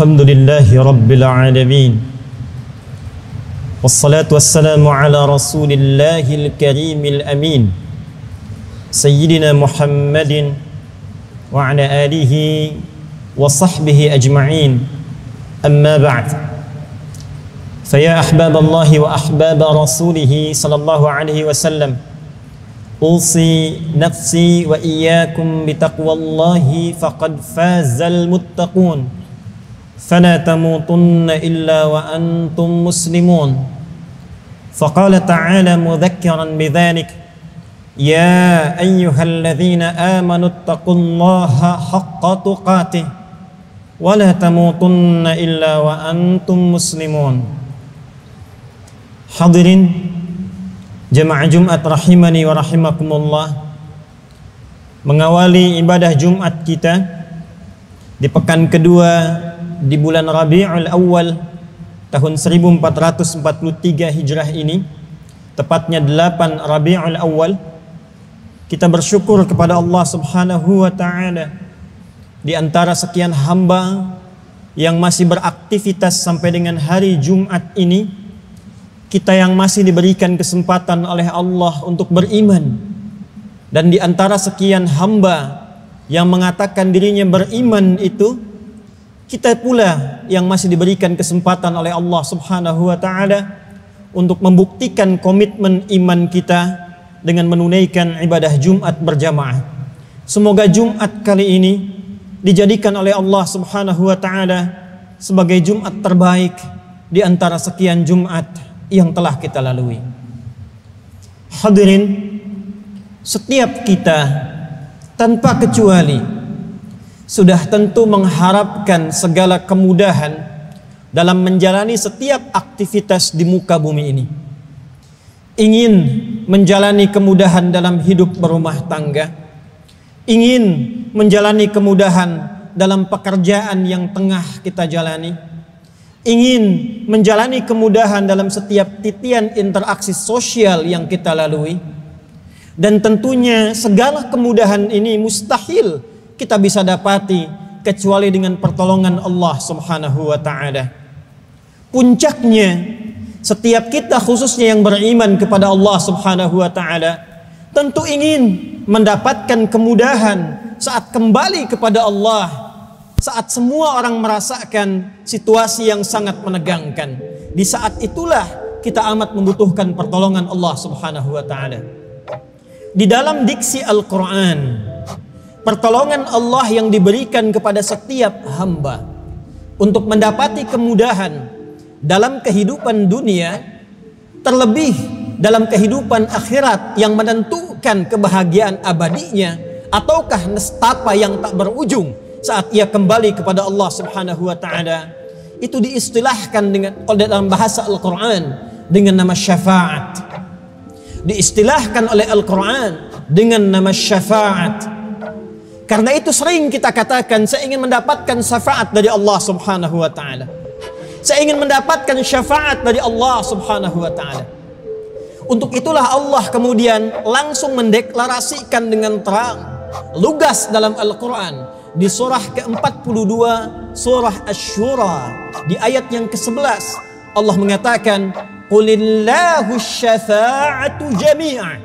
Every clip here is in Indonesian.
الحمد لله رب العالمين والصلاة والسلام على رسول الله الكريم الأمين سيدنا محمد وعلى آله وصحبه أجمعين أما بعد فيا أحباب الله وأحباب رسوله صلى الله عليه وسلم أوصي نفسي وإياكم بتقوى الله فقد فاز المتقون فلا تموتن إلا وأنتم مسلمون فقال تعالى مذكرا بذلك يا أيها الذين آمنوا اتقوا الله حق تقاته ولا تموتن إلا وأنتم مسلمون حاضرين جماعة جمعة رحمني ورحمكم الله mengawali ibadah Jumat kita di pekan kedua di bulan Rabi'ul Awal tahun 1443 Hijrah ini tepatnya 8 Rabi'ul Awal kita bersyukur kepada Allah Subhanahu wa taala di antara sekian hamba yang masih beraktivitas sampai dengan hari Jumat ini kita yang masih diberikan kesempatan oleh Allah untuk beriman dan di antara sekian hamba yang mengatakan dirinya beriman itu kita pula yang masih diberikan kesempatan oleh Allah Subhanahu wa taala untuk membuktikan komitmen iman kita dengan menunaikan ibadah Jumat berjamaah. Semoga Jumat kali ini dijadikan oleh Allah Subhanahu wa taala sebagai Jumat terbaik di antara sekian Jumat yang telah kita lalui. Hadirin, setiap kita tanpa kecuali sudah tentu mengharapkan segala kemudahan dalam menjalani setiap aktivitas di muka bumi ini. Ingin menjalani kemudahan dalam hidup berumah tangga, ingin menjalani kemudahan dalam pekerjaan yang tengah kita jalani, ingin menjalani kemudahan dalam setiap titian interaksi sosial yang kita lalui. Dan tentunya segala kemudahan ini mustahil kita bisa dapati kecuali dengan pertolongan Allah Subhanahu wa taala. Puncaknya setiap kita khususnya yang beriman kepada Allah Subhanahu wa taala tentu ingin mendapatkan kemudahan saat kembali kepada Allah saat semua orang merasakan situasi yang sangat menegangkan. Di saat itulah kita amat membutuhkan pertolongan Allah Subhanahu wa taala. Di dalam diksi Al-Qur'an pertolongan Allah yang diberikan kepada setiap hamba untuk mendapati kemudahan dalam kehidupan dunia terlebih dalam kehidupan akhirat yang menentukan kebahagiaan abadinya ataukah nestapa yang tak berujung saat ia kembali kepada Allah Subhanahu wa taala itu diistilahkan dengan oleh dalam bahasa Al-Qur'an dengan nama syafaat diistilahkan oleh Al-Qur'an dengan nama syafaat karena itu sering kita katakan saya ingin mendapatkan syafaat dari Allah Subhanahu wa taala. Saya ingin mendapatkan syafaat dari Allah Subhanahu wa taala. Untuk itulah Allah kemudian langsung mendeklarasikan dengan terang lugas dalam Al-Qur'an di surah ke-42 surah Asy-Syura di ayat yang ke-11 Allah mengatakan Qulillahu syafa'atu jami'an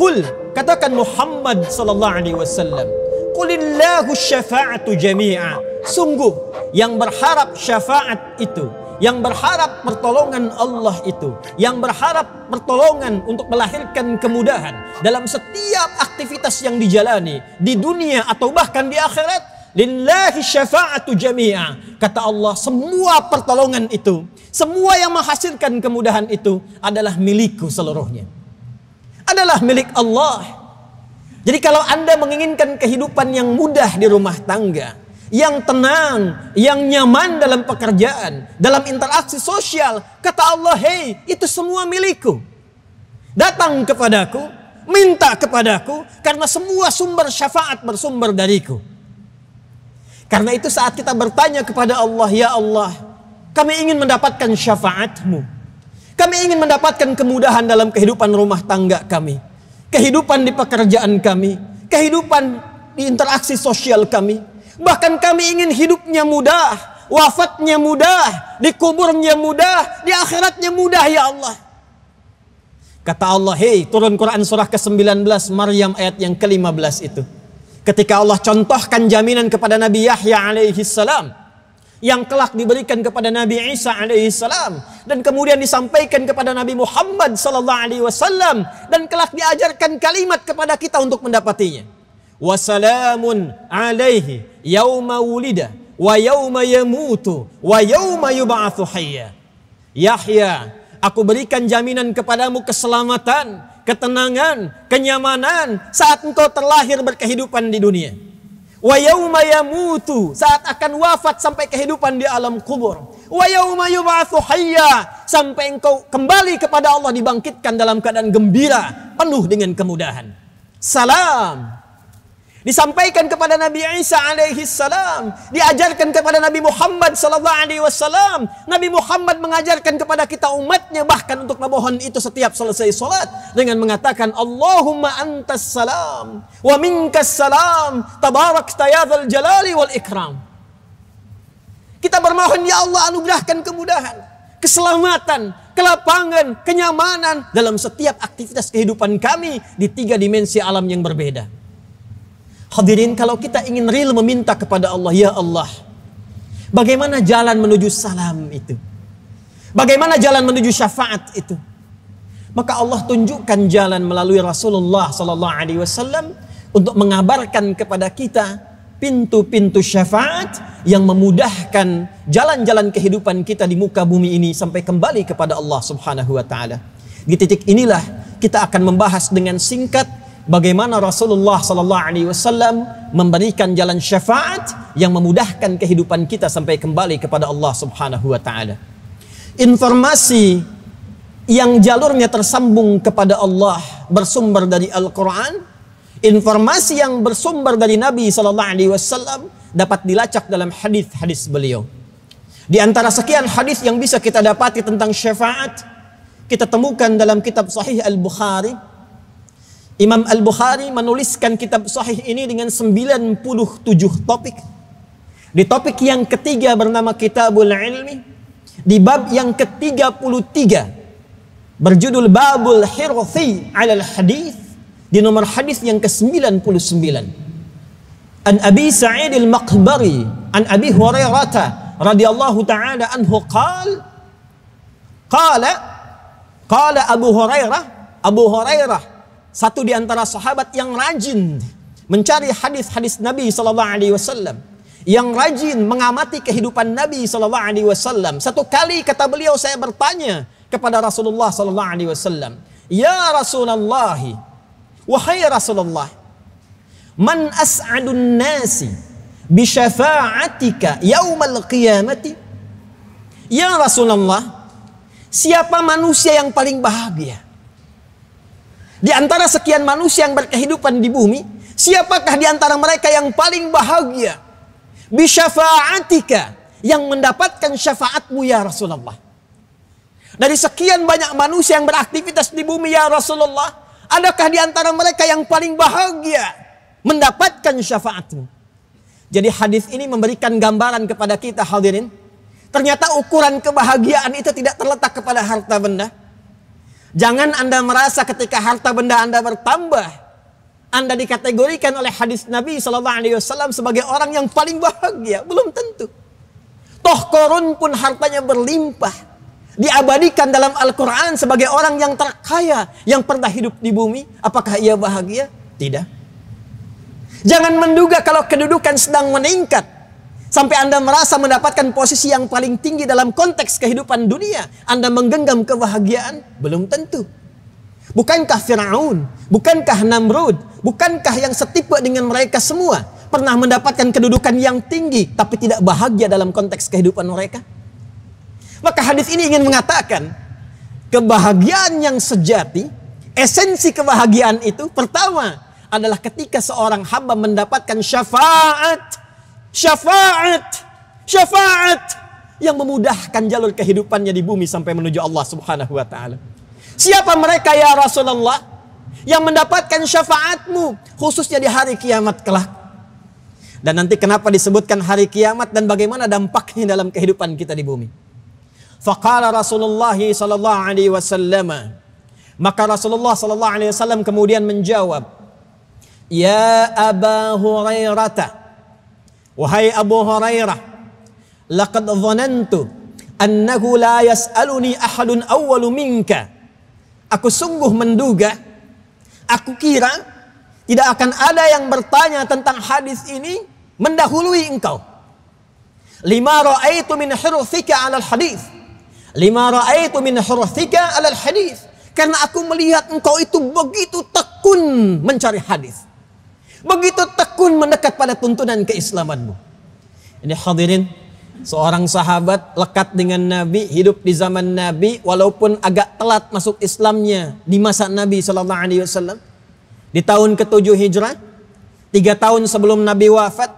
Qul Katakan Muhammad sallallahu alaihi wasallam, "Qulillahu syafa'atu jami'a." Sungguh yang berharap syafaat itu, yang berharap pertolongan Allah itu, yang berharap pertolongan untuk melahirkan kemudahan dalam setiap aktivitas yang dijalani di dunia atau bahkan di akhirat, Lillahi syafa'atu jami'a. Kata Allah, semua pertolongan itu, semua yang menghasilkan kemudahan itu adalah milikku seluruhnya adalah milik Allah. Jadi kalau Anda menginginkan kehidupan yang mudah di rumah tangga, yang tenang, yang nyaman dalam pekerjaan, dalam interaksi sosial, kata Allah, "Hei, itu semua milikku." Datang kepadaku, minta kepadaku karena semua sumber syafaat bersumber dariku. Karena itu saat kita bertanya kepada Allah, "Ya Allah, kami ingin mendapatkan syafaatmu." Kami ingin mendapatkan kemudahan dalam kehidupan rumah tangga kami, kehidupan di pekerjaan kami, kehidupan di interaksi sosial kami. Bahkan kami ingin hidupnya mudah, wafatnya mudah, dikuburnya mudah, di akhiratnya mudah ya Allah. Kata Allah, hei turun Quran surah ke-19 Maryam ayat yang ke-15 itu. Ketika Allah contohkan jaminan kepada Nabi Yahya alaihi salam yang kelak diberikan kepada Nabi Isa alaihissalam dan kemudian disampaikan kepada Nabi Muhammad sallallahu alaihi wasallam dan kelak diajarkan kalimat kepada kita untuk mendapatinya. Wasalamun alaihi yauma wulida wa yauma yamutu wa yauma yub'atsu hayya. Yahya, aku berikan jaminan kepadamu keselamatan, ketenangan, kenyamanan saat engkau terlahir berkehidupan di dunia. Wa yauma saat akan wafat sampai kehidupan di alam kubur. Wa yauma sampai engkau kembali kepada Allah dibangkitkan dalam keadaan gembira, penuh dengan kemudahan. Salam disampaikan kepada Nabi Isa alaihi salam, diajarkan kepada Nabi Muhammad sallallahu alaihi wasallam. Nabi Muhammad mengajarkan kepada kita umatnya bahkan untuk memohon itu setiap selesai salat dengan mengatakan Allahumma antas salam wa minkas salam tabarakta ya dzal jalali wal ikram. Kita bermohon ya Allah anugerahkan kemudahan, keselamatan, kelapangan, kenyamanan dalam setiap aktivitas kehidupan kami di tiga dimensi alam yang berbeda. Hadirin, kalau kita ingin real meminta kepada Allah, ya Allah, bagaimana jalan menuju salam itu? Bagaimana jalan menuju syafaat itu? Maka Allah tunjukkan jalan melalui Rasulullah saw untuk mengabarkan kepada kita pintu-pintu syafaat yang memudahkan jalan-jalan kehidupan kita di muka bumi ini sampai kembali kepada Allah Subhanahu wa taala. Di titik inilah kita akan membahas dengan singkat bagaimana Rasulullah sallallahu alaihi wasallam memberikan jalan syafaat yang memudahkan kehidupan kita sampai kembali kepada Allah Subhanahu wa taala. Informasi yang jalurnya tersambung kepada Allah bersumber dari Al-Qur'an, informasi yang bersumber dari Nabi sallallahu alaihi wasallam dapat dilacak dalam hadis-hadis beliau. Di antara sekian hadis yang bisa kita dapati tentang syafaat, kita temukan dalam kitab Sahih Al-Bukhari Imam Al-Bukhari menuliskan kitab sahih ini dengan 97 topik. Di topik yang ketiga bernama Kitabul Ilmi, di bab yang ke-33 berjudul Babul Hirthi 'alal Hadis di nomor hadis yang ke-99. An Abi Sa'id Al-Maqbari an Abi Hurairah radhiyallahu taala anhu qala qala qala Abu Hurairah Abu Hurairah satu di antara sahabat yang rajin mencari hadis-hadis Nabi Shallallahu Alaihi Wasallam yang rajin mengamati kehidupan Nabi Shallallahu Alaihi Wasallam. Satu kali kata beliau saya bertanya kepada Rasulullah Shallallahu Alaihi Wasallam, ya Rasulullah, wahai Rasulullah, man as'adun nasi bi syafa'atika yaumal qiyamati? Ya Rasulullah, siapa manusia yang paling bahagia? Di antara sekian manusia yang berkehidupan di bumi, siapakah di antara mereka yang paling bahagia? bishafaatika yang mendapatkan syafaatmu ya Rasulullah. Dari sekian banyak manusia yang beraktivitas di bumi ya Rasulullah, adakah di antara mereka yang paling bahagia mendapatkan syafaatmu? Jadi hadis ini memberikan gambaran kepada kita hadirin, ternyata ukuran kebahagiaan itu tidak terletak kepada harta benda, Jangan Anda merasa ketika harta benda Anda bertambah, Anda dikategorikan oleh hadis Nabi SAW Alaihi Wasallam sebagai orang yang paling bahagia. Belum tentu. Toh korun pun hartanya berlimpah. Diabadikan dalam Al-Quran sebagai orang yang terkaya yang pernah hidup di bumi. Apakah ia bahagia? Tidak. Jangan menduga kalau kedudukan sedang meningkat. Sampai Anda merasa mendapatkan posisi yang paling tinggi dalam konteks kehidupan dunia. Anda menggenggam kebahagiaan? Belum tentu. Bukankah Fir'aun? Bukankah Namrud? Bukankah yang setipe dengan mereka semua? Pernah mendapatkan kedudukan yang tinggi tapi tidak bahagia dalam konteks kehidupan mereka? Maka hadis ini ingin mengatakan kebahagiaan yang sejati, esensi kebahagiaan itu pertama adalah ketika seorang hamba mendapatkan syafaat Syafaat, syafaat yang memudahkan jalur kehidupannya di bumi sampai menuju Allah Subhanahu wa taala. Siapa mereka ya Rasulullah yang mendapatkan syafaatmu khususnya di hari kiamat kelak? Dan nanti kenapa disebutkan hari kiamat dan bagaimana dampaknya dalam kehidupan kita di bumi? Faqala Rasulullah sallallahu alaihi wasallam maka Rasulullah sallallahu alaihi wasallam kemudian menjawab Ya Aba Hurairah Wahai Abu Hurairah, laqad dhanantu annahu la yas'aluni ahadun awwalu minka. Aku sungguh menduga, aku kira tidak akan ada yang bertanya tentang hadis ini mendahului engkau. Lima ra'aitu min hurufika 'ala al hadis. Lima ra'aitu min hurufika 'ala al hadis. Karena aku melihat engkau itu begitu tekun mencari hadis. Begitu tekun mendekat pada tuntunan keislamanmu. Ini hadirin, seorang sahabat lekat dengan Nabi, hidup di zaman Nabi, walaupun agak telat masuk Islamnya di masa Nabi saw Di tahun ke-7 Hijrah, tiga tahun sebelum Nabi wafat,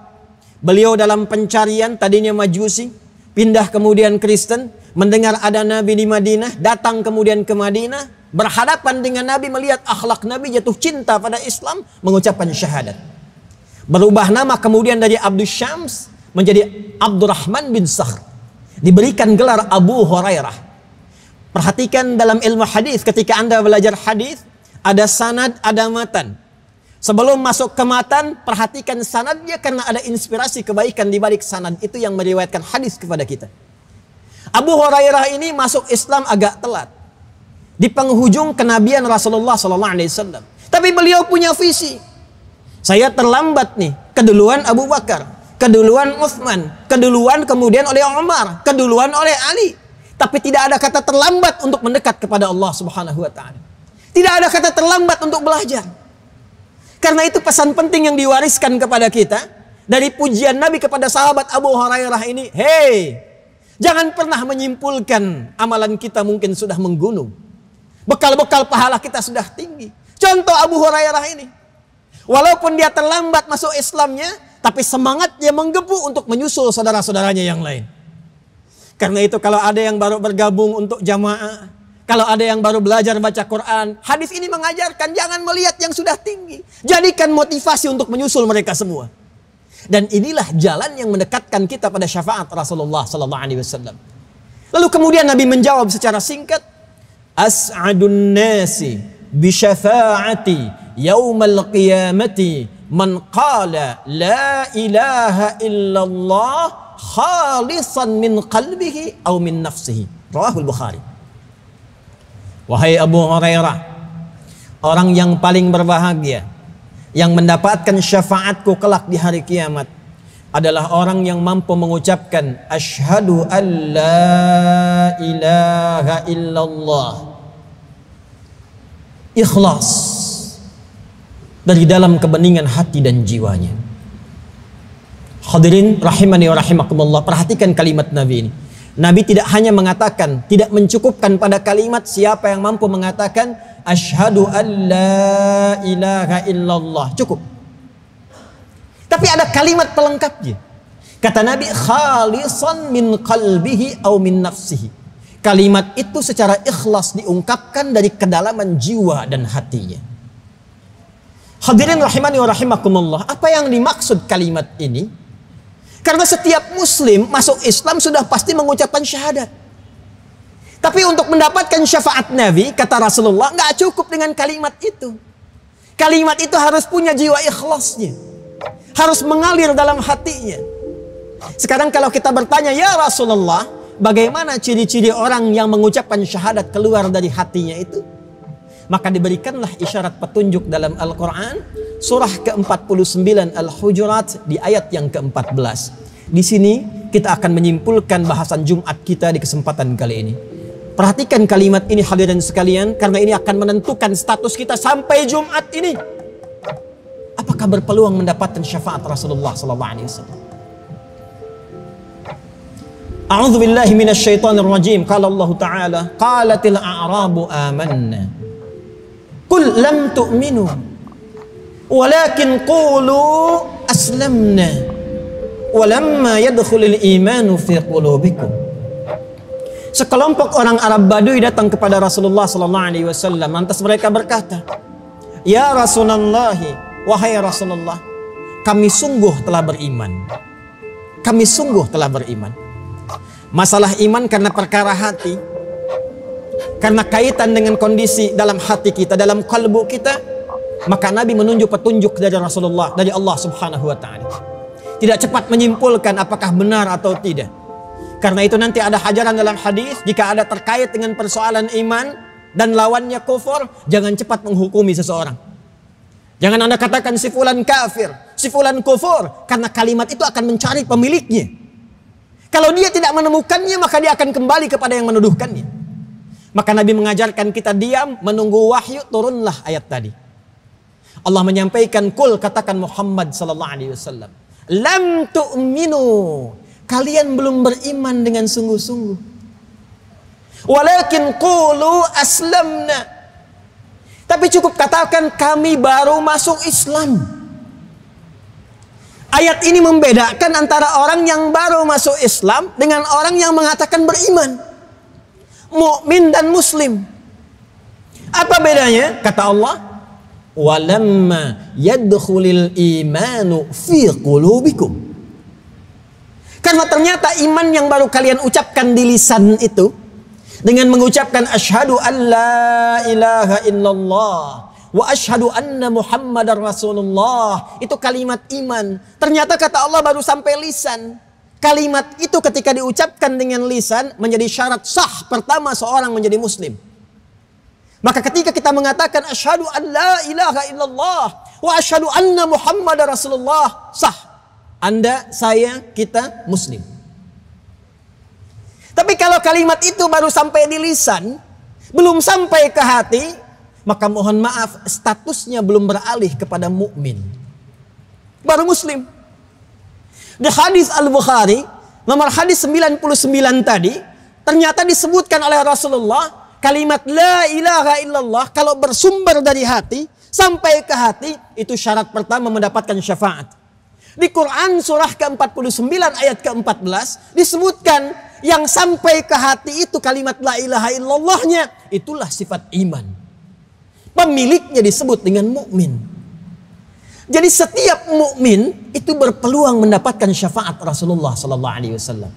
beliau dalam pencarian tadinya Majusi, pindah kemudian Kristen, mendengar ada Nabi di Madinah, datang kemudian ke Madinah, berhadapan dengan Nabi melihat akhlak Nabi jatuh cinta pada Islam mengucapkan syahadat berubah nama kemudian dari Abdus Syams menjadi Abdurrahman bin Sakhr diberikan gelar Abu Hurairah perhatikan dalam ilmu hadis ketika anda belajar hadis ada sanad ada matan sebelum masuk ke matan perhatikan sanadnya karena ada inspirasi kebaikan di balik sanad itu yang meriwayatkan hadis kepada kita Abu Hurairah ini masuk Islam agak telat di penghujung kenabian Rasulullah sallallahu alaihi wasallam. Tapi beliau punya visi. Saya terlambat nih, keduluan Abu Bakar, keduluan Uthman, keduluan kemudian oleh Omar, keduluan oleh Ali. Tapi tidak ada kata terlambat untuk mendekat kepada Allah Subhanahu wa taala. Tidak ada kata terlambat untuk belajar. Karena itu pesan penting yang diwariskan kepada kita dari pujian Nabi kepada sahabat Abu Hurairah ini, "Hei, jangan pernah menyimpulkan amalan kita mungkin sudah menggunung." Bekal-bekal pahala kita sudah tinggi. Contoh Abu Hurairah ini. Walaupun dia terlambat masuk Islamnya, tapi semangatnya menggebu untuk menyusul saudara-saudaranya yang lain. Karena itu kalau ada yang baru bergabung untuk jamaah, kalau ada yang baru belajar baca Quran, hadis ini mengajarkan jangan melihat yang sudah tinggi. Jadikan motivasi untuk menyusul mereka semua. Dan inilah jalan yang mendekatkan kita pada syafaat Rasulullah sallallahu alaihi wasallam. Lalu kemudian Nabi menjawab secara singkat, as'adun nasi syafa'ati yaumal qiyamati man qala la ilaha illallah khalisan min qalbihi aw min nafsihi rawahul bukhari wahai Abu Hurairah orang yang paling berbahagia yang mendapatkan syafaatku kelak di hari kiamat adalah orang yang mampu mengucapkan asyhadu alla ilaha illallah ikhlas dari dalam kebeningan hati dan jiwanya. Hadirin rahimani wa rahimakumullah, perhatikan kalimat Nabi ini. Nabi tidak hanya mengatakan, tidak mencukupkan pada kalimat siapa yang mampu mengatakan asyhadu an la ilaha illallah. Cukup. Tapi ada kalimat pelengkapnya. Kata Nabi khalisan min qalbihi au min nafsihi. Kalimat itu secara ikhlas diungkapkan dari kedalaman jiwa dan hatinya. Hadirin rahimani wa rahimakumullah. Apa yang dimaksud kalimat ini? Karena setiap muslim masuk Islam sudah pasti mengucapkan syahadat. Tapi untuk mendapatkan syafaat Nabi, kata Rasulullah, nggak cukup dengan kalimat itu. Kalimat itu harus punya jiwa ikhlasnya. Harus mengalir dalam hatinya. Sekarang kalau kita bertanya, ya Rasulullah, bagaimana ciri-ciri orang yang mengucapkan syahadat keluar dari hatinya itu? Maka diberikanlah isyarat petunjuk dalam Al-Quran surah ke-49 Al-Hujurat di ayat yang ke-14. Di sini kita akan menyimpulkan bahasan Jumat kita di kesempatan kali ini. Perhatikan kalimat ini hadirin sekalian karena ini akan menentukan status kita sampai Jumat ini. Apakah berpeluang mendapatkan syafaat Rasulullah SAW? A'udzu billahi minasyaitonir rajim. Qala Allah Ta'ala, qalatil a'rabu amanna. Qul lam tu'minu walakin qulu aslamna walamma yadkhulul imanu fi qulubikum. Sekelompok orang Arab Badui datang kepada Rasulullah sallallahu alaihi wasallam. Antas mereka berkata, "Ya Rasulullah, wahai Rasulullah, kami sungguh telah beriman." Kami sungguh telah beriman. Masalah iman karena perkara hati. Karena kaitan dengan kondisi dalam hati kita, dalam kalbu kita, maka Nabi menunjuk petunjuk dari Rasulullah, dari Allah Subhanahu wa taala. Tidak cepat menyimpulkan apakah benar atau tidak. Karena itu nanti ada hajaran dalam hadis jika ada terkait dengan persoalan iman dan lawannya kufur, jangan cepat menghukumi seseorang. Jangan Anda katakan sifulan kafir, sifulan kufur karena kalimat itu akan mencari pemiliknya. Kalau dia tidak menemukannya maka dia akan kembali kepada yang menuduhkannya. Maka Nabi mengajarkan kita diam menunggu wahyu turunlah ayat tadi. Allah menyampaikan kul katakan Muhammad sallallahu alaihi wasallam. Lam tu'minu. Kalian belum beriman dengan sungguh-sungguh. Walakin qulu aslamna. Tapi cukup katakan kami baru masuk Islam. Ayat ini membedakan antara orang yang baru masuk Islam dengan orang yang mengatakan beriman. Mukmin dan muslim. Apa bedanya? Kata Allah, "Walamma yadkhulil imanu fi qulubikum." Karena ternyata iman yang baru kalian ucapkan di lisan itu dengan mengucapkan asyhadu alla ilaha illallah wa ashadu anna Muhammadar Rasulullah. Itu kalimat iman. Ternyata kata Allah baru sampai lisan. Kalimat itu ketika diucapkan dengan lisan menjadi syarat sah pertama seorang menjadi muslim. Maka ketika kita mengatakan ashadu an la ilaha illallah wa ashadu anna Muhammadar Rasulullah sah. Anda, saya, kita muslim. Tapi kalau kalimat itu baru sampai di lisan, belum sampai ke hati, maka mohon maaf statusnya belum beralih kepada mukmin. Baru muslim. Di hadis Al-Bukhari nomor hadis 99 tadi ternyata disebutkan oleh Rasulullah kalimat la ilaha illallah kalau bersumber dari hati sampai ke hati itu syarat pertama mendapatkan syafaat. Di Quran surah ke-49 ayat ke-14 disebutkan yang sampai ke hati itu kalimat la ilaha illallahnya itulah sifat iman. Pemiliknya disebut dengan mukmin. Jadi setiap mukmin itu berpeluang mendapatkan syafaat Rasulullah sallallahu alaihi wasallam.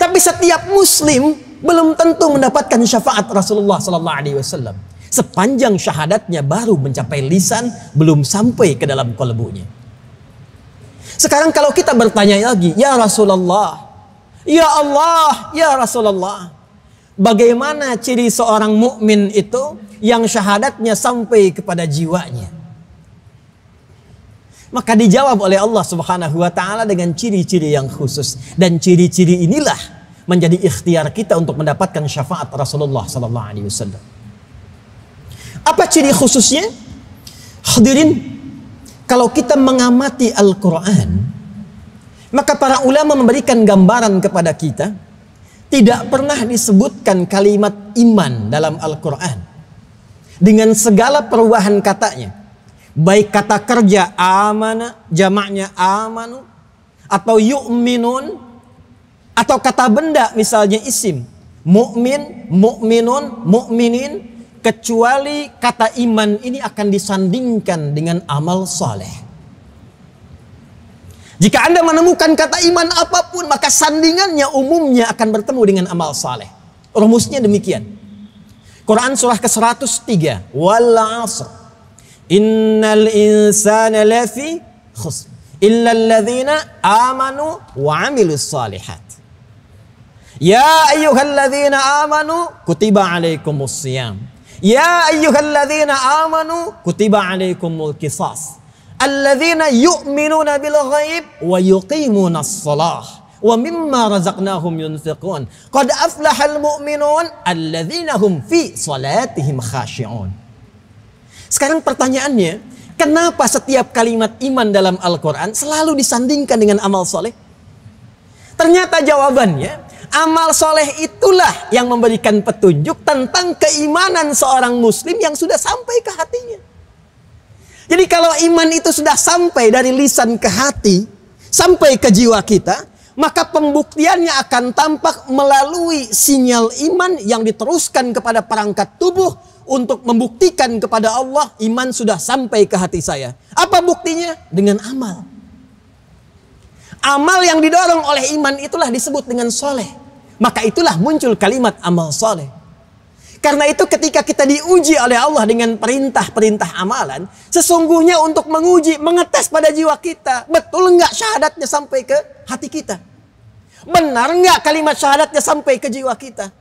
Tapi setiap muslim belum tentu mendapatkan syafaat Rasulullah sallallahu alaihi wasallam. Sepanjang syahadatnya baru mencapai lisan, belum sampai ke dalam kalbunya. Sekarang kalau kita bertanya lagi, ya Rasulullah, ya Allah, ya Rasulullah, bagaimana ciri seorang mukmin itu? yang syahadatnya sampai kepada jiwanya. Maka dijawab oleh Allah Subhanahu wa taala dengan ciri-ciri yang khusus dan ciri-ciri inilah menjadi ikhtiar kita untuk mendapatkan syafaat Rasulullah sallallahu alaihi wasallam. Apa ciri khususnya? Hadirin, kalau kita mengamati Al-Qur'an, maka para ulama memberikan gambaran kepada kita tidak pernah disebutkan kalimat iman dalam Al-Qur'an dengan segala perubahan katanya. Baik kata kerja amana, jamaknya amanu, atau yu'minun, atau kata benda misalnya isim. Mu'min, mu'minun, mu'minin, kecuali kata iman ini akan disandingkan dengan amal soleh. Jika Anda menemukan kata iman apapun, maka sandingannya umumnya akan bertemu dengan amal saleh. Rumusnya demikian. Quran surah ke-103 wal 'asr. Innal insana lafi khusr illa alladhina amanu wa 'amilus salihat. Ya ayyuhalladhina amanu kutiba 'alaikumus siyam. Ya ayyuhalladhina amanu kutiba 'alaikumul qisas. alladhina yu'minuna bil ghaib wa yuqimuna as-salah. wa mimma razaqnahum yunfiqun. Qad aflahal mu'minun alladzina hum fi salatihim khashi'un. Sekarang pertanyaannya, kenapa setiap kalimat iman dalam Al-Qur'an selalu disandingkan dengan amal soleh? Ternyata jawabannya, amal soleh itulah yang memberikan petunjuk tentang keimanan seorang muslim yang sudah sampai ke hatinya. Jadi kalau iman itu sudah sampai dari lisan ke hati, sampai ke jiwa kita, maka pembuktiannya akan tampak melalui sinyal iman yang diteruskan kepada perangkat tubuh untuk membuktikan kepada Allah iman sudah sampai ke hati saya. Apa buktinya? Dengan amal. Amal yang didorong oleh iman itulah disebut dengan soleh. Maka itulah muncul kalimat amal soleh. Karena itu ketika kita diuji oleh Allah dengan perintah-perintah amalan, sesungguhnya untuk menguji, mengetes pada jiwa kita, betul enggak syahadatnya sampai ke hati kita. Benar nggak kalimat syahadatnya sampai ke jiwa kita?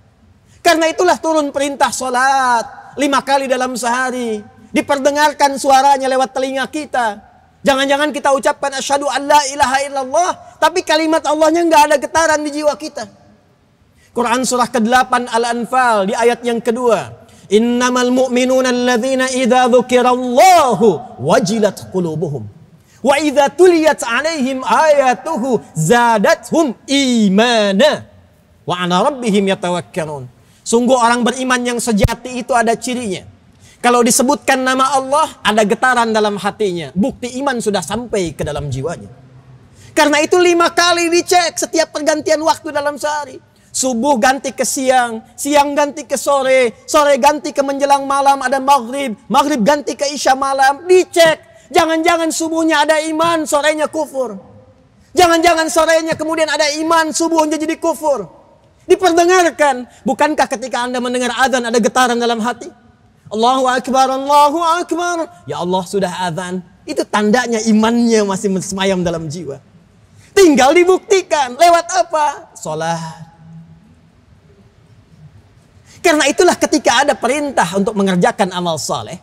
Karena itulah turun perintah sholat lima kali dalam sehari. Diperdengarkan suaranya lewat telinga kita. Jangan-jangan kita ucapkan asyhadu an la ilaha illallah, tapi kalimat Allahnya nggak ada getaran di jiwa kita. Quran surah ke-8 Al-Anfal di ayat yang kedua. Innamal mu'minuna alladhina idha dhukirallahu wajilat qulubuhum. Wa idza tuliyat alaihim ayatuhu zadatuhum imana wa ala rabbihim yatawakkalun. Sungguh orang beriman yang sejati itu ada cirinya. Kalau disebutkan nama Allah, ada getaran dalam hatinya. Bukti iman sudah sampai ke dalam jiwanya. Karena itu lima kali dicek setiap pergantian waktu dalam sehari. Subuh ganti ke siang, siang ganti ke sore, sore ganti ke menjelang malam, ada maghrib, maghrib ganti ke isya malam, dicek Jangan-jangan subuhnya ada iman, sorenya kufur. Jangan-jangan sorenya kemudian ada iman, subuhnya jadi kufur. Diperdengarkan. Bukankah ketika Anda mendengar azan ada getaran dalam hati? Allahu Akbar, Allahu Akbar. Ya Allah sudah azan. Itu tandanya imannya masih semayam dalam jiwa. Tinggal dibuktikan. Lewat apa? Solat. Karena itulah ketika ada perintah untuk mengerjakan amal saleh.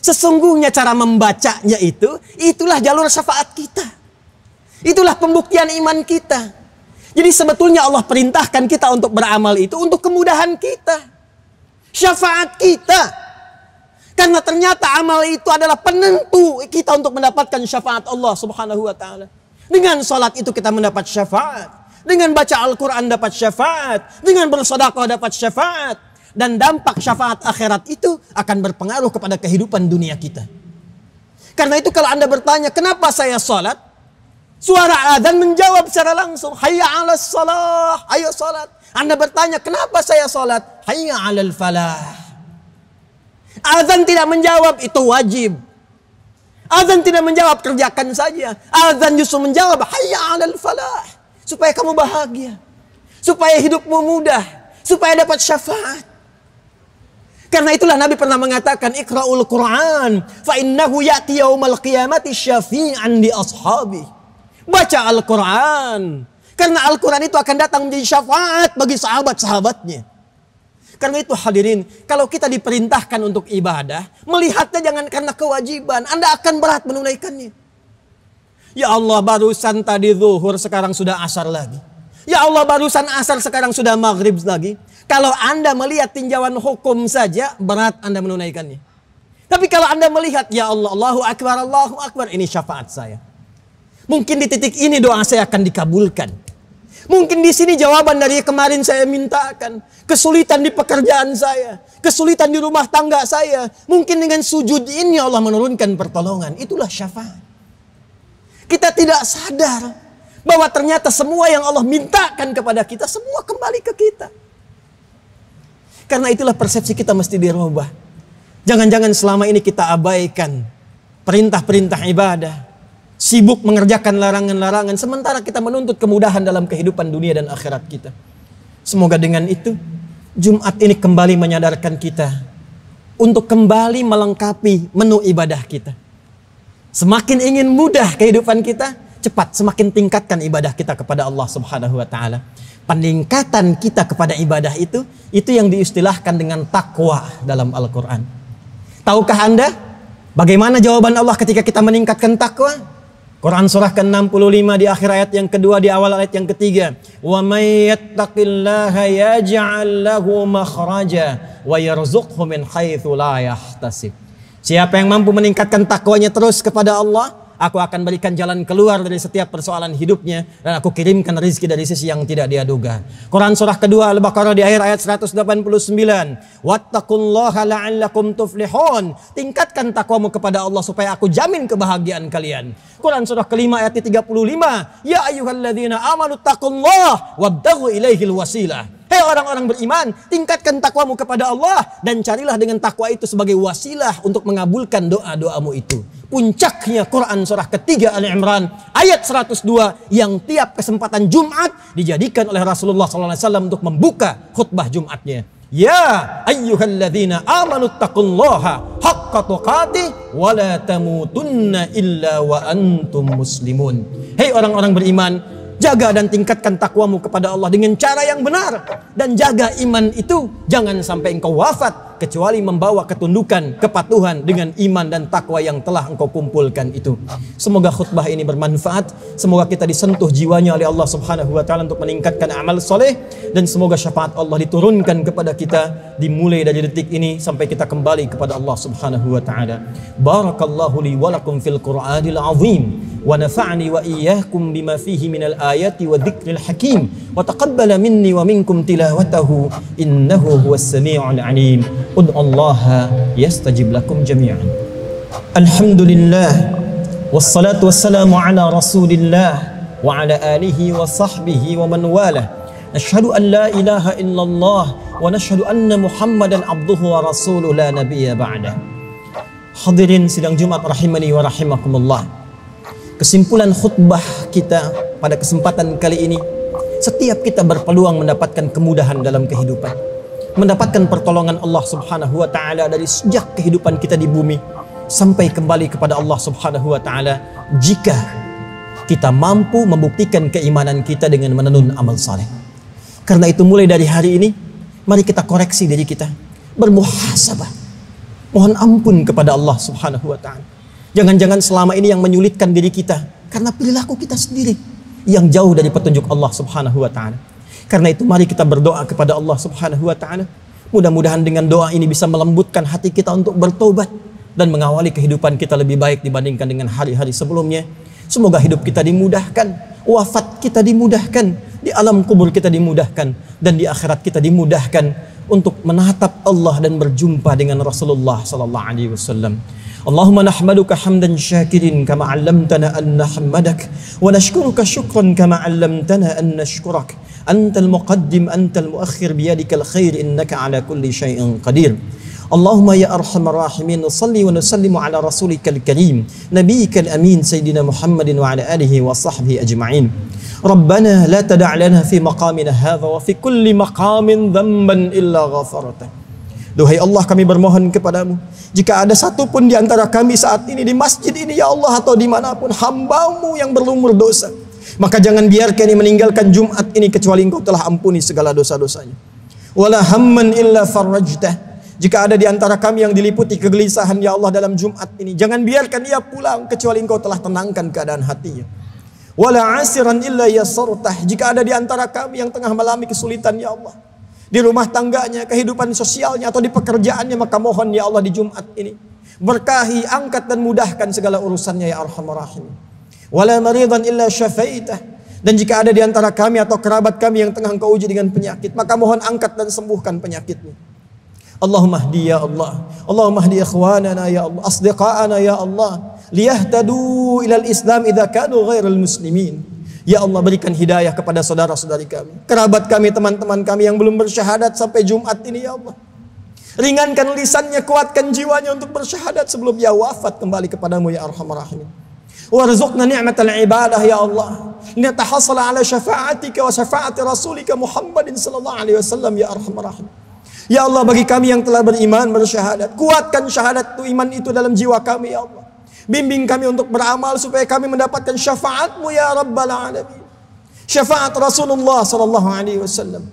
Sesungguhnya cara membacanya itu, itulah jalur syafaat kita. Itulah pembuktian iman kita. Jadi sebetulnya Allah perintahkan kita untuk beramal itu untuk kemudahan kita. Syafaat kita. Karena ternyata amal itu adalah penentu kita untuk mendapatkan syafaat Allah subhanahu wa ta'ala. Dengan sholat itu kita mendapat syafaat. Dengan baca Al-Quran dapat syafaat. Dengan bersodakoh dapat syafaat. Dan dampak syafaat akhirat itu akan berpengaruh kepada kehidupan dunia kita. Karena itu kalau Anda bertanya, kenapa saya sholat? Suara adzan menjawab secara langsung, Hayya ala salah, ayo sholat. Anda bertanya, kenapa saya sholat? Hayya ala falah. Adzan tidak menjawab, itu wajib. Azan tidak menjawab, kerjakan saja. Azan justru menjawab, hayya alal falah. Supaya kamu bahagia. Supaya hidupmu mudah. Supaya dapat syafaat. Karena itulah Nabi pernah mengatakan Iqra'ul Quran fa innahu ya'ti yaumal qiyamati syafi'an li ashabi. Baca Al-Quran. Karena Al-Quran itu akan datang menjadi syafaat bagi sahabat-sahabatnya. Karena itu hadirin, kalau kita diperintahkan untuk ibadah, melihatnya jangan karena kewajiban. Anda akan berat menunaikannya. Ya Allah, barusan tadi zuhur, sekarang sudah asar lagi. Ya Allah barusan asar sekarang sudah maghrib lagi. Kalau Anda melihat tinjauan hukum saja berat Anda menunaikannya. Tapi kalau Anda melihat ya Allah Allahu akbar Allahu akbar ini syafaat saya. Mungkin di titik ini doa saya akan dikabulkan. Mungkin di sini jawaban dari kemarin saya mintakan. Kesulitan di pekerjaan saya. Kesulitan di rumah tangga saya. Mungkin dengan sujud ini Allah menurunkan pertolongan. Itulah syafaat. Kita tidak sadar bahwa ternyata semua yang Allah mintakan kepada kita semua kembali ke kita. Karena itulah persepsi kita mesti dirubah. Jangan-jangan selama ini kita abaikan perintah-perintah ibadah, sibuk mengerjakan larangan-larangan sementara kita menuntut kemudahan dalam kehidupan dunia dan akhirat kita. Semoga dengan itu Jumat ini kembali menyadarkan kita untuk kembali melengkapi menu ibadah kita. Semakin ingin mudah kehidupan kita, cepat semakin tingkatkan ibadah kita kepada Allah Subhanahu wa taala. Peningkatan kita kepada ibadah itu itu yang diistilahkan dengan takwa dalam Al-Qur'an. Tahukah Anda bagaimana jawaban Allah ketika kita meningkatkan takwa? Quran surah ke-65 di akhir ayat yang kedua di awal ayat yang ketiga. Wa may yattaqillaha yaj'al lahu makhraja wa yarzuqhu min haitsu la yahtasib. Siapa yang mampu meningkatkan takwanya terus kepada Allah, Aku akan berikan jalan keluar dari setiap persoalan hidupnya. Dan aku kirimkan rizki dari sisi yang tidak dia duga. Quran surah kedua Al-Baqarah di akhir ayat 189. Wattaqullaha la'allakum tuflihun. Tingkatkan takwamu kepada Allah supaya aku jamin kebahagiaan kalian. Quran surah kelima ayat 35. Ya ayyuhalladzina amanu taqullaha wabdagu ilaihil wasilah. Hei orang-orang beriman, tingkatkan takwamu kepada Allah dan carilah dengan takwa itu sebagai wasilah untuk mengabulkan doa-doamu itu. Puncaknya Quran surah ketiga Al Imran ayat 102 yang tiap kesempatan Jumat dijadikan oleh Rasulullah SAW untuk membuka khutbah Jumatnya. Ya ayyuhalladzina amanu taqullaha haqqa tuqatih wa la tamutunna illa wa antum muslimun. Hei orang-orang beriman, Jaga dan tingkatkan takwamu kepada Allah dengan cara yang benar. Dan jaga iman itu. Jangan sampai engkau wafat kecuali membawa ketundukan, kepatuhan dengan iman dan takwa yang telah engkau kumpulkan itu. Semoga khutbah ini bermanfaat, semoga kita disentuh jiwanya oleh Allah Subhanahu wa taala untuk meningkatkan amal soleh dan semoga syafaat Allah diturunkan kepada kita dimulai dari detik ini sampai kita kembali kepada Allah Subhanahu wa taala. Barakallahu li wa fil Qur'anil azim wa nafa'ni wa iyyakum bima fihi minal ayati wa dzikril hakim wa taqabbala minni wa minkum tilawatahu innahu huwas samii'ul 'alim ud'allaha yastajib lakum jami'an. Alhamdulillah wassalatu wassalamu ala Rasulillah wa ala alihi wa sahbihi wa man walah. Nashhadu an la ilaha illallah wa nashhadu anna Muhammadan abduhu wa rasuluhu la nabiyya ba'da. Hadirin sidang Jumat rahimani wa rahimakumullah. Kesimpulan khutbah kita pada kesempatan kali ini, setiap kita berpeluang mendapatkan kemudahan dalam kehidupan mendapatkan pertolongan Allah Subhanahu wa taala dari sejak kehidupan kita di bumi sampai kembali kepada Allah Subhanahu wa taala jika kita mampu membuktikan keimanan kita dengan menenun amal saleh. Karena itu mulai dari hari ini mari kita koreksi diri kita, bermuhasabah. Mohon ampun kepada Allah Subhanahu wa taala. Jangan-jangan selama ini yang menyulitkan diri kita karena perilaku kita sendiri yang jauh dari petunjuk Allah Subhanahu wa taala. Karena itu mari kita berdoa kepada Allah Subhanahu wa taala. Mudah-mudahan dengan doa ini bisa melembutkan hati kita untuk bertobat dan mengawali kehidupan kita lebih baik dibandingkan dengan hari-hari sebelumnya. Semoga hidup kita dimudahkan, wafat kita dimudahkan, di alam kubur kita dimudahkan dan di akhirat kita dimudahkan untuk menatap Allah dan berjumpa dengan Rasulullah sallallahu alaihi wasallam. اللهم نحمدك حمدا شاكرا كما علمتنا أن نحمدك ونشكرك شكرا كما علمتنا أن نشكرك أنت المقدم أنت المؤخر بيدك الخير إنك على كل شيء قدير اللهم يا أرحم الراحمين صلي ونسلم على رسولك الكريم نبيك الأمين سيدنا محمد وعلى آله وصحبه أجمعين ربنا لا تدع لنا في مقامنا هذا وفي كل مقام ذنبا إلا غفرته Duhai Allah kami bermohon kepadamu Jika ada satu pun di antara kami saat ini Di masjid ini ya Allah atau dimanapun Hambamu yang berlumur dosa Maka jangan biarkan ini meninggalkan Jumat ini kecuali engkau telah ampuni segala dosa-dosanya. Wala hamman illa farrajtah. Jika ada di antara kami yang diliputi kegelisahan ya Allah dalam Jumat ini, jangan biarkan ia pulang kecuali engkau telah tenangkan keadaan hatinya. Wala asiran illa yasartah. Jika ada di antara kami yang tengah mengalami kesulitan ya Allah, di rumah tangganya, kehidupan sosialnya atau di pekerjaannya, maka mohon ya Allah di Jumat ini berkahi, angkat dan mudahkan segala urusannya ya Arhamar Rahim wala maridan illa syafaitah dan jika ada di antara kami atau kerabat kami yang tengah engkau uji dengan penyakit, maka mohon angkat dan sembuhkan penyakitnya. Allahumma hdi ya Allah. Allahumma hdi ikhwanana ya Allah. Asdiqa'ana ya Allah. Liyahtadu ilal islam idha kanu ghairul muslimin. Ya Allah berikan hidayah kepada saudara-saudari kami. Kerabat kami, teman-teman kami yang belum bersyahadat sampai Jumat ini ya Allah. Ringankan lisannya, kuatkan jiwanya untuk bersyahadat sebelum ia wafat kembali kepadamu ya Arhamar Rahimin. وارزقنا نعمة العبادة يا الله لنتحصل على شفاعتك وشفاعة رسولك محمد صلى الله عليه وسلم يا أرحم الراحمين يا الله bagi kami yang telah beriman bersyahadat Kuatkan syahadat itu iman itu dalam jiwa kami ya Allah Bimbing kami untuk beramal supaya kami mendapatkan syafaatmu ya Rabbal Alamin Syafaat Rasulullah sallallahu alaihi wasallam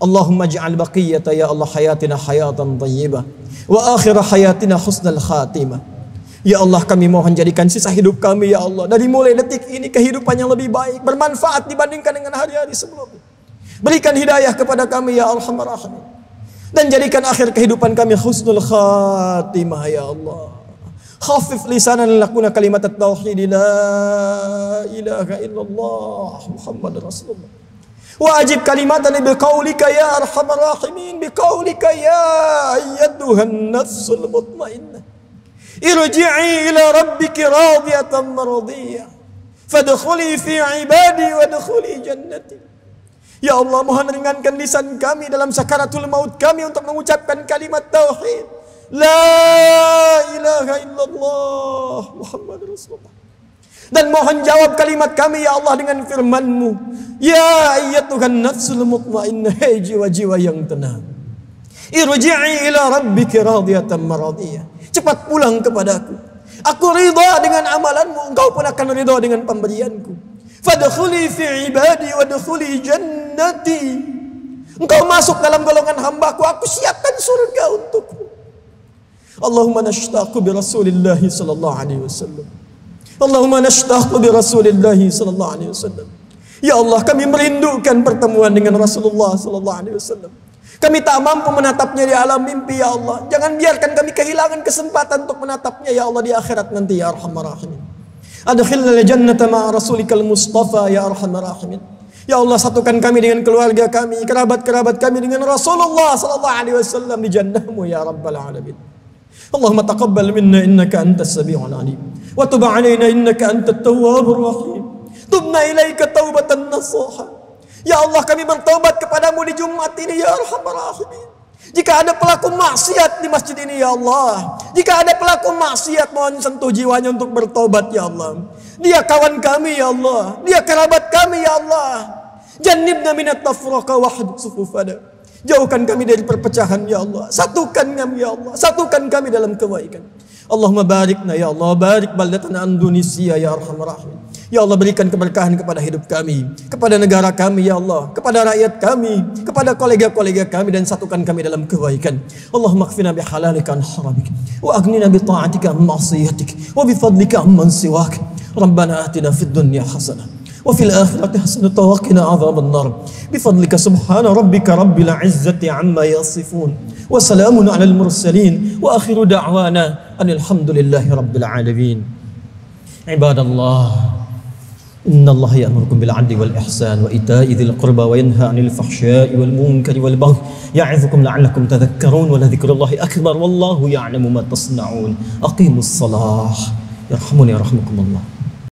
Allahumma ja'al baqiyata ya Allah hayatina hayatan tayyibah Wa akhir hayatina husnal khatimah Ya Allah kami mohon jadikan sisa hidup kami ya Allah. Dari mulai detik ini kehidupan yang lebih baik. Bermanfaat dibandingkan dengan hari-hari sebelumnya. Berikan hidayah kepada kami ya Alhamdulillah. Dan jadikan akhir kehidupan kami khusnul khatimah ya Allah. Khafif lisanan lakuna kalimat at-tauhid la ilaha illallah Muhammad Rasulullah. Wajib kalimat ini biqaulika ya arhamar rahimin biqaulika ya ayyatuhan nafsul mutmainnah irji'i ila rabbiki radiyatan maradiyya fadkhuli fi ibadi wadkhuli jannati Ya Allah mohon ringankan lisan kami dalam sakaratul maut kami untuk mengucapkan kalimat tauhid la ilaha illallah Muhammad Rasulullah dan mohon jawab kalimat kami ya Allah dengan firman-Mu ya ayyatuhan nafsul mutmainnah hey jiwa-jiwa yang tenang irji'i ila rabbiki radiyatan maradiyah cepat pulang kepadaku. Aku rida dengan amalanmu, engkau pun akan rida dengan pemberianku. Fadkhuli fi ibadi wa dkhuli jannati. Engkau masuk dalam golongan hambaku, aku siapkan surga untukmu. Allahumma nashtaqu bi Rasulillah sallallahu alaihi wasallam. Allahumma nashtaqu bi Rasulillah sallallahu alaihi wasallam. Ya Allah, kami merindukan pertemuan dengan Rasulullah sallallahu alaihi wasallam. Kami tak mampu menatapnya di alam mimpi ya Allah. Jangan biarkan kami kehilangan kesempatan untuk menatapnya ya Allah di akhirat nanti ya arhamar rahimin. Adkhilna al-jannata ma'a rasulikal mustafa ya arhamar rahimin. Ya Allah satukan kami dengan keluarga kami, kerabat-kerabat kami dengan Rasulullah sallallahu alaihi wasallam di jannahmu ya rabbal alamin. Allahumma taqabbal minna innaka antas samiul alim wa tub 'alaina innaka antat tawwabur rahim. Tubna ilaika taubatan nasuha. Ya Allah kami bertobat kepadamu di Jumat ini ya Arhamar Rahimin. Jika ada pelaku maksiat di masjid ini ya Allah. Jika ada pelaku maksiat mohon sentuh jiwanya untuk bertobat ya Allah. Dia kawan kami ya Allah. Dia kerabat kami ya Allah. Jannibna minat tafraqa wahd sufufana. Jauhkan kami dari perpecahan ya Allah. Satukan kami ya Allah. Satukan kami dalam kebaikan. Allahumma barikna ya Allah. Barik baldatana Indonesia ya arhamar rahimin. Ya Allah berikan keberkahan kepada hidup kami, kepada negara kami ya Allah, kepada rakyat kami, kepada kolega-kolega kami dan satukan kami dalam kebaikan. Allahumma bi halalika an haramik wa aghnina bi ta'atika an ma'siyatik wa bi fadlika man siwak. Rabbana atina fid dunya hasanah wa fil وفي الآخرة حسنة وقنا عذاب النار بفضلك سبحان ربك رب العزة عما يصفون وسلام على المرسلين وآخر دعوانا أن الحمد hamdulillahi Rabbil alamin. عباد Allah. إن الله يأمركم بالعدل والإحسان وإيتاء ذي القربى وينهى عن الفحشاء والمنكر والبغي يعظكم لعلكم تذكرون ولذكر الله أكبر والله يعلم ما تصنعون أقيموا الصلاة يرحمني يرحمكم الله